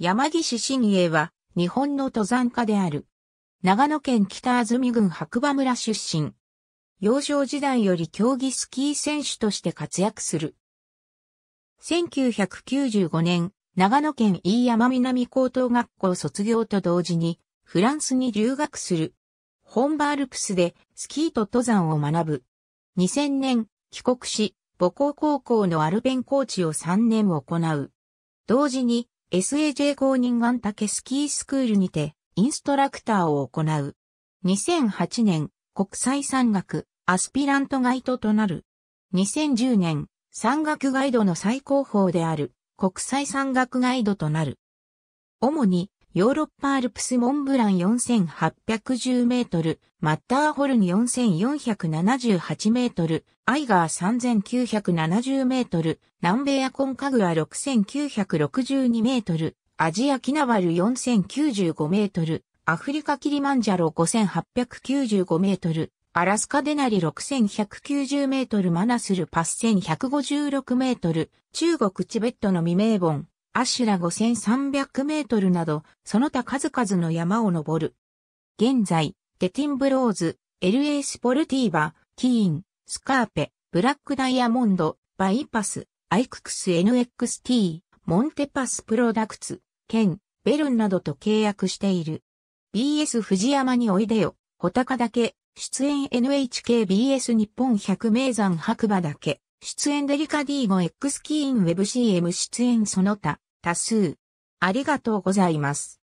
山岸信英は、日本の登山家である。長野県北安住郡白馬村出身。幼少時代より競技スキー選手として活躍する。1995年、長野県飯山南高等学校卒業と同時に、フランスに留学する。本場アルプスでスキーと登山を学ぶ。2000年、帰国し、母校高校のアルペンコーチを3年行う。同時に、SAJ 公認タ竹スキースクールにてインストラクターを行う。2008年国際山岳アスピラントガイドとなる。2010年山岳ガイドの最高峰である国際山岳ガイドとなる。主にヨーロッパアルプスモンブラン4810メートル、マッターホルン4478メートル、アイガー3970メートル、南米アコンカグア6962メートル、アジアキナバル4095メートル、アフリカキリマンジャロ5895メートル、アラスカデナリ6190メートルマナスルパス1156メートル、中国チベットの未名盆、アシュラ5300メートルなど、その他数々の山を登る。現在、デティンブローズ、LA スポルティーバ、キーン、スカーペ、ブラックダイヤモンド、バイパス、アイククス NXT、モンテパスプロダクツ、ケン、ベルンなどと契約している。BS 藤山においでよ、ホタカだけ、出演 NHKBS 日本百名山白馬だけ。出演デリカディーゴ X キーン WebCM 出演その他、多数。ありがとうございます。